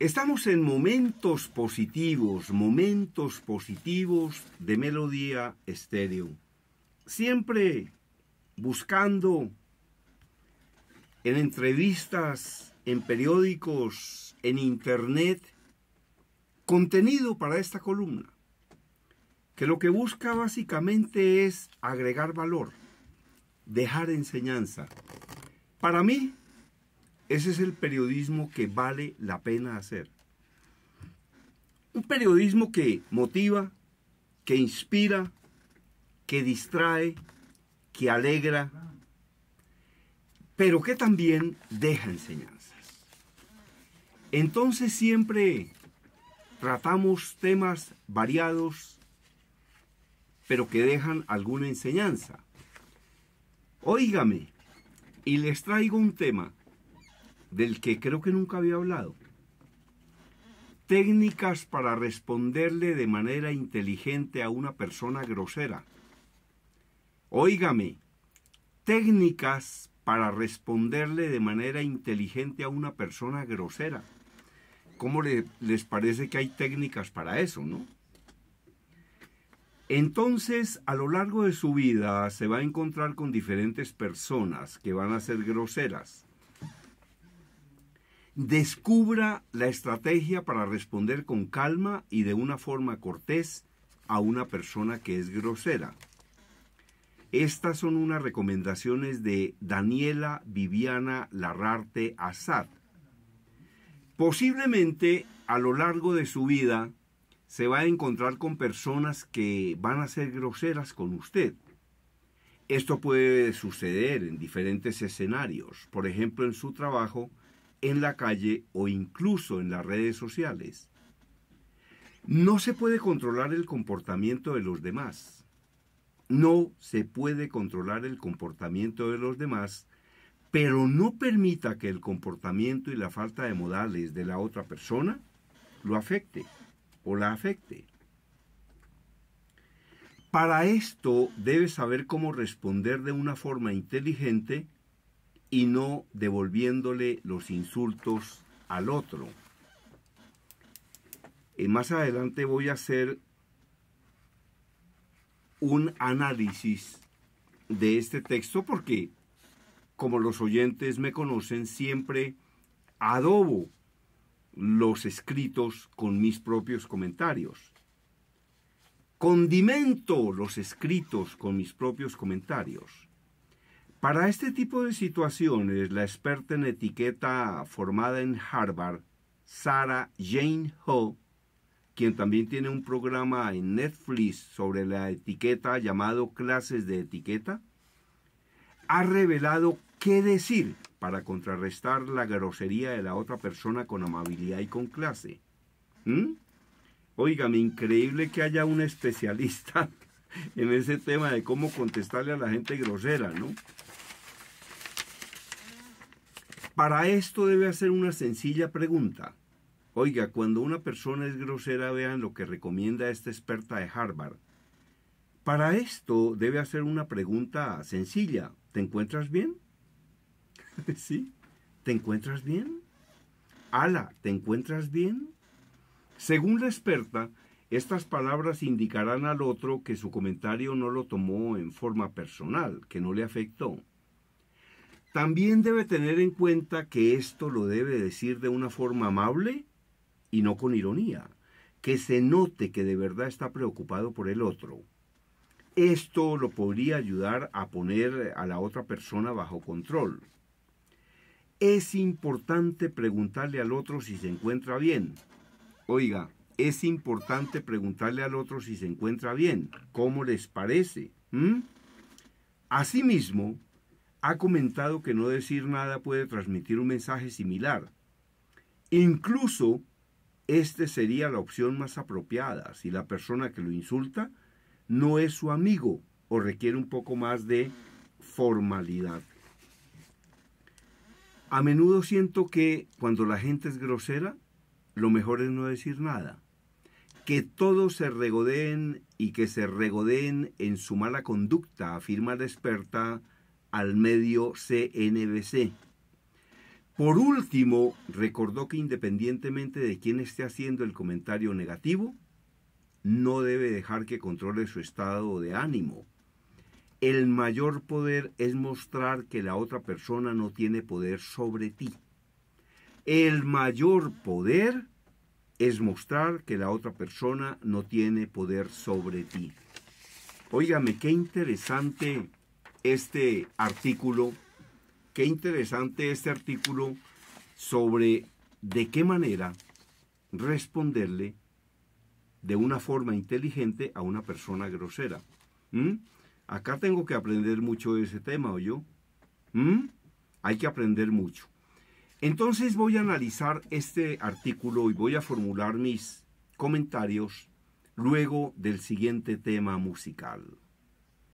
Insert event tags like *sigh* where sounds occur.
Estamos en momentos positivos, momentos positivos de Melodía Estéreo. Siempre buscando en entrevistas, en periódicos, en internet, contenido para esta columna, que lo que busca básicamente es agregar valor, dejar enseñanza. Para mí, ese es el periodismo que vale la pena hacer. Un periodismo que motiva, que inspira, que distrae, que alegra, pero que también deja enseñanzas. Entonces siempre tratamos temas variados, pero que dejan alguna enseñanza. Óigame, y les traigo un tema del que creo que nunca había hablado. Técnicas para responderle de manera inteligente a una persona grosera. Óigame, técnicas para responderle de manera inteligente a una persona grosera. ¿Cómo les parece que hay técnicas para eso, no? Entonces, a lo largo de su vida se va a encontrar con diferentes personas que van a ser groseras. Descubra la estrategia para responder con calma y de una forma cortés a una persona que es grosera. Estas son unas recomendaciones de Daniela Viviana Larrarte Azad. Posiblemente a lo largo de su vida se va a encontrar con personas que van a ser groseras con usted. Esto puede suceder en diferentes escenarios, por ejemplo en su trabajo, en la calle o incluso en las redes sociales. No se puede controlar el comportamiento de los demás. No se puede controlar el comportamiento de los demás, pero no permita que el comportamiento y la falta de modales de la otra persona lo afecte o la afecte. Para esto debes saber cómo responder de una forma inteligente y no devolviéndole los insultos al otro. Eh, más adelante voy a hacer un análisis de este texto porque, como los oyentes me conocen, siempre adobo los escritos con mis propios comentarios. Condimento los escritos con mis propios comentarios para este tipo de situaciones, la experta en etiqueta formada en Harvard, Sarah Jane Ho, quien también tiene un programa en Netflix sobre la etiqueta llamado Clases de Etiqueta, ha revelado qué decir para contrarrestar la grosería de la otra persona con amabilidad y con clase. ¿Mm? Óigame, increíble que haya un especialista *laughs* en ese tema de cómo contestarle a la gente grosera, ¿no? Para esto debe hacer una sencilla pregunta. Oiga, cuando una persona es grosera, vean lo que recomienda esta experta de Harvard. Para esto debe hacer una pregunta sencilla. ¿Te encuentras bien? *laughs* ¿Sí? ¿Te encuentras bien? Ala, ¿te encuentras bien? Según la experta, estas palabras indicarán al otro que su comentario no lo tomó en forma personal, que no le afectó. También debe tener en cuenta que esto lo debe decir de una forma amable y no con ironía, que se note que de verdad está preocupado por el otro. Esto lo podría ayudar a poner a la otra persona bajo control. Es importante preguntarle al otro si se encuentra bien. Oiga, es importante preguntarle al otro si se encuentra bien, cómo les parece. ¿Mm? Asimismo, ha comentado que no decir nada puede transmitir un mensaje similar. Incluso, este sería la opción más apropiada si la persona que lo insulta no es su amigo o requiere un poco más de formalidad. A menudo siento que cuando la gente es grosera, lo mejor es no decir nada. Que todos se regodeen y que se regodeen en su mala conducta, afirma la experta al medio CNBC. Por último, recordó que independientemente de quién esté haciendo el comentario negativo, no debe dejar que controle su estado de ánimo. El mayor poder es mostrar que la otra persona no tiene poder sobre ti. El mayor poder es mostrar que la otra persona no tiene poder sobre ti. Óigame, qué interesante este artículo. Qué interesante este artículo sobre de qué manera responderle de una forma inteligente a una persona grosera. ¿Mm? Acá tengo que aprender mucho de ese tema, ¿o yo? ¿Mm? Hay que aprender mucho. Entonces voy a analizar este artículo y voy a formular mis comentarios luego del siguiente tema musical.